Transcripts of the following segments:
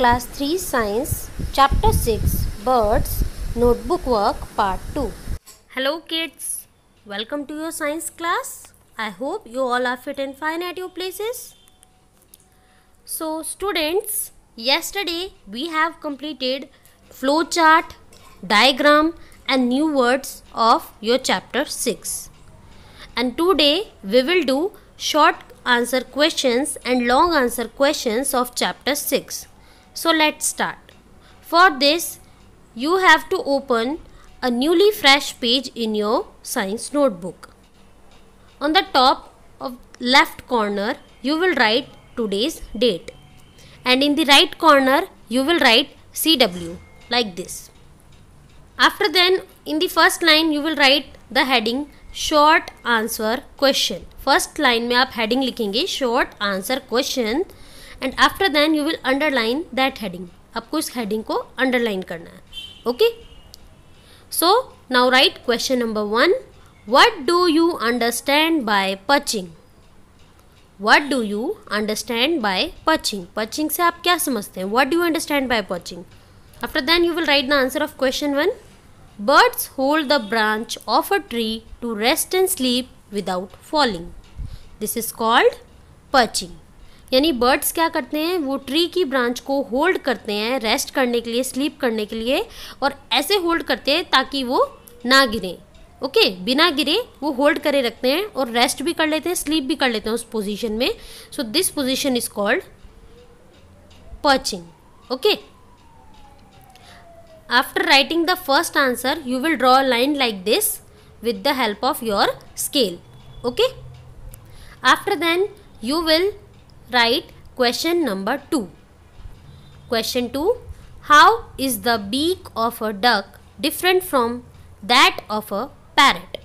Class 3 Science Chapter 6 Birds Notebook Work Part 2 Hello kids welcome to your science class I hope you all are fit and fine at your places So students yesterday we have completed flowchart diagram and new words of your chapter 6 and today we will do short answer questions and long answer questions of chapter 6 So let's start. For this, you have to open a newly fresh page in your science notebook. On the top of left corner, you will write today's date. And in the right corner, you will write CW like this. After then, in the first line, you will write the heading short answer question first line mein aap heading likhenge short answer question And after then you will underline that heading. आपको इस heading को underline करना है okay so now right question number one what do you understand by perching? what do you understand by perching? Perching से आप क्या समझते हैं what do you understand by perching? after then you will write the answer of question one birds hold the branch of a tree to rest and sleep without falling this is called perching यानी birds क्या करते हैं वो tree की branch को hold करते हैं rest करने के लिए स्लीप करने के लिए और ऐसे होल्ड करते हैं ताकि वो ना गिरें ओके okay, बिना गिरे वो होल्ड करे रखते हैं और रेस्ट भी कर लेते हैं स्लीप भी कर लेते हैं उस पोजीशन में so this position is called perching okay after writing the first answer you will draw a line like this with the help of your scale okay after then you will write question number two question two how is the beak of a duck different from that of a parrot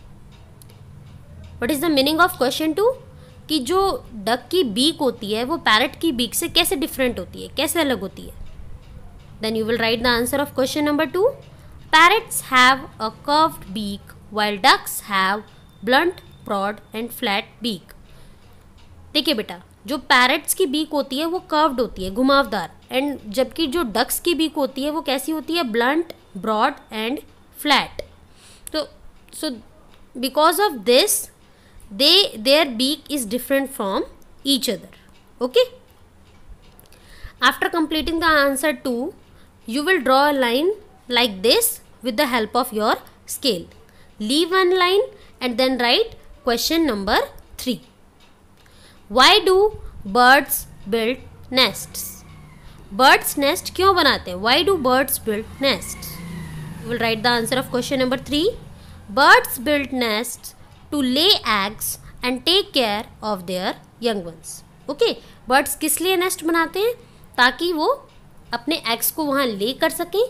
what is the meaning of question two कि जो duck की beak होती है वो parrot की beak से कैसे different होती है कैसे अलग होती है then you will write the answer of question number two parrots have a curved beak while ducks have blunt broad and flat beak देखिए बेटा जो पैरट्स की बीक होती है वो कर्व्ड होती है घुमावदार एंड जबकि जो डक्स की बीक होती है वो कैसी होती है ब्लंट ब्रॉड एंड फ्लैट तो so because of this they their beak is different from each other okay after completing the answer two you will draw a line like this with the help of your scale leave one line and then write question number three why do birds build nest birds nest क्यों बनाते हैं why do birds build nest will write the answer of question number three birds build nest to lay eggs and take care of their young ones okay birds किस लिए nest बनाते हैं ताकि वो अपने एग्स को वहाँ ले कर सकें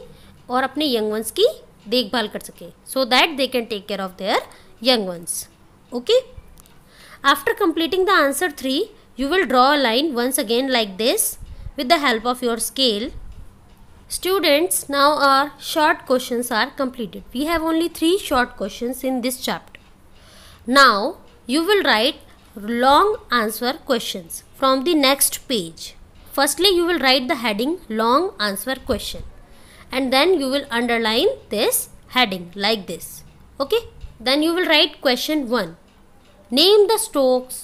और अपने यंग वंस की देखभाल कर सकें so that they can take care of their young ones okay After completing the answer 3, you will draw a line once again like this with the help of your scale. Students, now our short questions are completed. We have only 3 short questions in this chapter. Now, you will write long answer questions from the next page. Firstly, you will write the heading long answer question and then you will underline this heading like this. Okay, then you will write question 1 name the strokes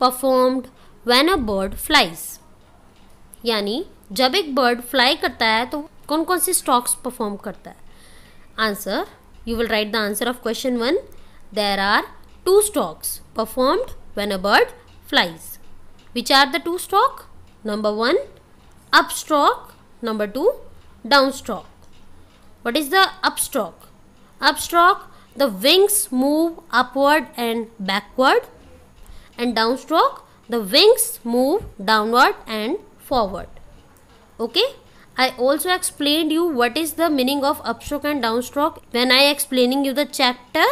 performed when a bird flies यानी जब एक bird fly करता है तो कौन कौन सी strokes perform करता है answer you will write the answer of question one there are two strokes performed when a bird flies which are the two stroke number one up stroke number two down stroke what is the up stroke up stroke the wings move upward and backward and downstroke the wings move downward and forward okay I also explained you what is the meaning of upstroke and downstroke when I explaining you the chapter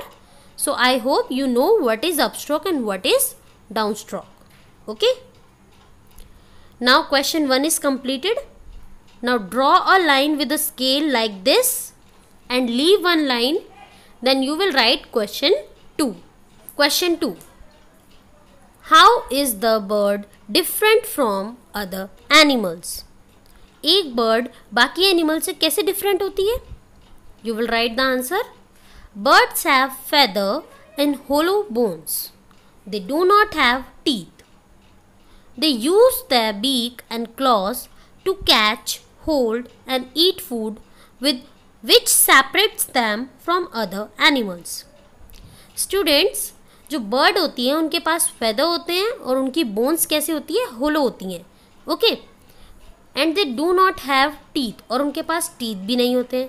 so I hope you know what is upstroke and what is downstroke okay now question 1 is completed now draw a line with a scale like this and leave one line then you will write question 2. Question 2. How is the bird different from other animals? एक bird बाकी animal से कैसे different होती है you will write the answer birds have feather and hollow bones they do not have teeth they use the beak and claws to catch hold and eat food with which separate them from other animals students जो bird होती हैं उनके पास feather होते हैं और उनकी bones कैसे होती है होलो होती हैं okay and they do not have teeth और उनके पास टीथ भी नहीं होते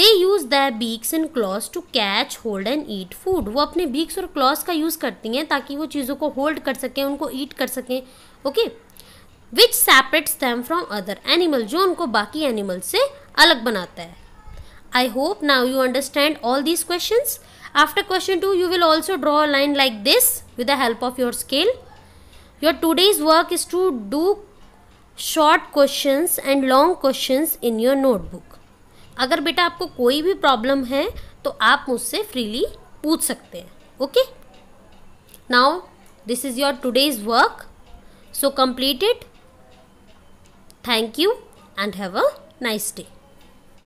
they use the beaks and claws to catch hold and eat food वो अपने बीक्स और क्लॉस का यूज़ करती हैं ताकि वो चीज़ों को होल्ड कर सकें उनको ईट कर सकें okay which separates them from other animal जो उनको बाकी एनिमल से अलग बनाता है I hope now you understand all these questions. After question 2, you will also draw a line like this with the help of your scale. Your today's work is to do short questions and long questions in your notebook. अगर बेटा आपको कोई भी problem है तो आप मुझसे freely पूछ सकते हैं okay now this is your today's work so complete it thank you and have a nice day